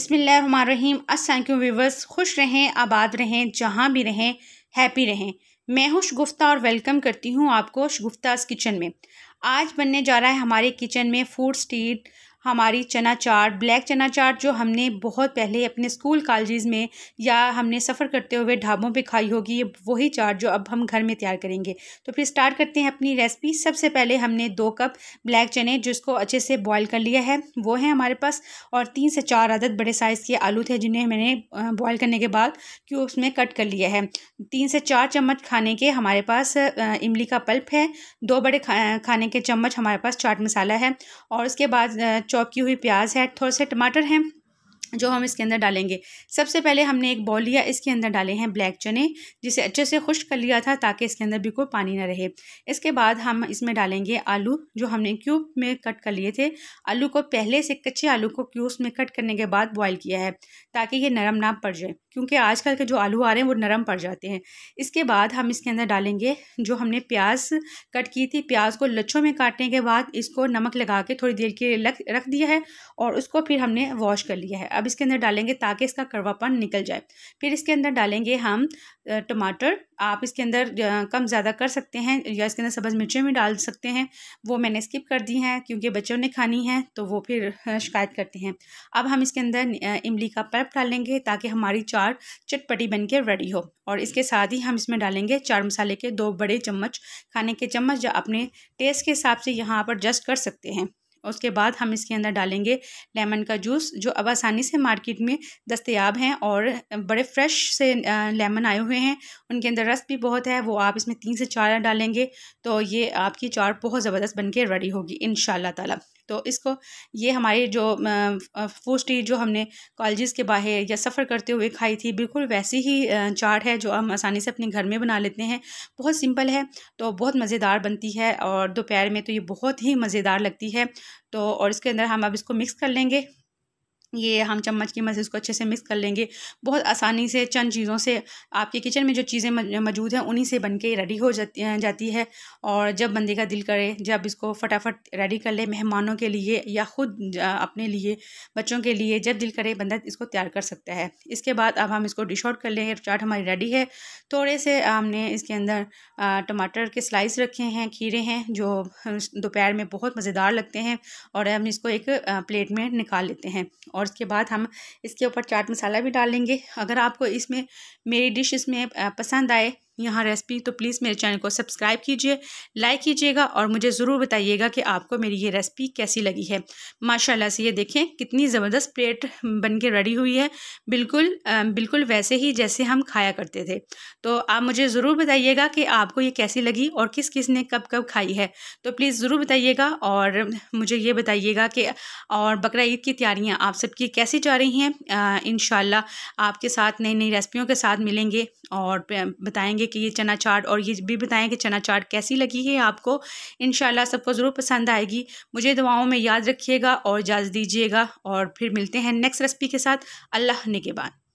बिसमीम अस्सलाम व्यूवर्स खुश रहें आबाद रहें जहाँ भी रहें हैप्पी रहें मैं हूं शगुफ्ता और वेलकम करती हूं आपको शगुफ्ताज़ किचन में आज बनने जा रहा है हमारे किचन में फूड स्ट्रीट हमारी चना चाट ब्लैक चना चाट जो हमने बहुत पहले अपने स्कूल कॉलेज में या हमने सफ़र करते हुए ढाबों पे खाई होगी ये वही चाट जो अब हम घर में तैयार करेंगे तो फिर स्टार्ट करते हैं अपनी रेसिपी सबसे पहले हमने दो कप ब्लैक चने जिसको अच्छे से बॉयल कर लिया है वो है हमारे पास और तीन से चार आदत बड़े साइज़ के आलू थे जिन्हें मैंने बॉयल करने के बाद क्यूब्स में कट कर लिया है तीन से चार चम्मच खाने के हमारे पास इमली का पल्प है दो बड़े खाने के चम्मच हमारे पास चाट मसाला है और उसके बाद चॉप की हुई प्याज है थोड़े से टमाटर हैं जो हम इसके अंदर डालेंगे सबसे पहले हमने एक बॉल लिया इसके अंदर डाले हैं ब्लैक चने जिसे अच्छे से खुश्क कर लिया था ताकि इसके अंदर भी कोई पानी ना रहे इसके बाद हम इसमें डालेंगे आलू जो हमने क्यूब में कट कर लिए थे आलू को पहले से कच्चे आलू को क्यूब्स में कट करने के बाद बॉयल किया है ताकि ये नरम ना पड़ जाए क्योंकि आजकल के जो आलू आ रहे हैं वो नरम पड़ जाते हैं इसके बाद हम इसके अंदर डालेंगे जो हमने प्याज कट की थी प्याज को लच्छों में काटने के बाद इसको नमक लगा के थोड़ी देर के लिए रख दिया है और उसको फिर हमने वॉश कर लिया है अब इसके अंदर डालेंगे ताकि इसका कड़वापन निकल जाए फिर इसके अंदर डालेंगे हम टमाटर आप इसके अंदर कम ज़्यादा कर सकते हैं या इसके अंदर सब्ज़ मिर्चें भी डाल सकते हैं वो मैंने स्किप कर दी हैं क्योंकि बच्चों ने खानी है तो वो फिर शिकायत करते हैं अब हम इसके अंदर इमली का पल्प डालेंगे ताकि हमारी चार चाट चटपटी बनके रेडी हो और इसके साथ ही हम इसमें डालेंगे चार मसाले के दो बड़े चम्मच खाने के चम्मच जो अपने टेस्ट के हिसाब से यहाँ पर एडजस्ट कर सकते हैं उसके बाद हम इसके अंदर डालेंगे लेमन का जूस जो अब आसानी से मार्केट में दस्तयाब हैं और बड़े फ्रेश से लेमन आए हुए हैं उनके अंदर रस भी बहुत है वो आप इसमें तीन से चार डालेंगे तो ये आपकी चार बहुत ज़बरदस्त बनके रेडी होगी इन ताला तो इसको ये हमारे जो फूड जो हमने कॉलेज़ के बाहर या सफ़र करते हुए खाई थी बिल्कुल वैसी ही चाट है जो हम आसानी से अपने घर में बना लेते हैं बहुत सिंपल है तो बहुत मज़ेदार बनती है और दोपहर में तो ये बहुत ही मज़ेदार लगती है तो और इसके अंदर हम अब इसको मिक्स कर लेंगे ये हम चम्मच की मदद से इसको अच्छे से मिक्स कर लेंगे बहुत आसानी से चंद चीज़ों से आपके किचन में जो चीज़ें मौजूद हैं उन्हीं से बन के रेडी हो जाती जाती है और जब बंदे का दिल करे जब इसको फटाफट रेडी कर ले मेहमानों के लिए या ख़ुद अपने लिए बच्चों के लिए जब दिल करे बंदा इसको तैयार कर सकता है इसके बाद अब हम इसको डिश आउट कर लेंगे चाट हमारी रेडी है थोड़े से हमने इसके अंदर टमाटर के स्लाइस रखे हैं खीरे हैं जो दोपहर में बहुत मज़ेदार लगते हैं और हम इसको एक प्लेट में निकाल लेते हैं और इसके बाद हम इसके ऊपर चाट मसाला भी डालेंगे अगर आपको इसमें मेरी डिश इसमें पसंद आए यहाँ रेसिपी तो प्लीज़ मेरे चैनल को सब्सक्राइब कीजिए लाइक कीजिएगा और मुझे ज़रूर बताइएगा कि आपको मेरी ये रेसिपी कैसी लगी है माशाल्लाह से ये देखें कितनी ज़बरदस्त प्लेट बन के रेडी हुई है बिल्कुल बिल्कुल वैसे ही जैसे हम खाया करते थे तो आप मुझे ज़रूर बताइएगा कि आपको ये कैसी लगी और किस किस ने कब कब खाई है तो प्लीज़ ज़रूर बताइएगा और मुझे ये बताइएगा कि और बकरा ईद की तैयारियाँ आप सबकी कैसी जा रही हैं इन आपके साथ नई नई रेसिपियों के साथ मिलेंगे और बताएँगे कि ये चना चाट और ये भी बताएं कि चना चाट कैसी लगी है आपको इन सबको ज़रूर पसंद आएगी मुझे दुआओं में याद रखिएगा और इजाज़ दीजिएगा और फिर मिलते हैं नेक्स्ट रेसिपी के साथ अल्लाह निगेबान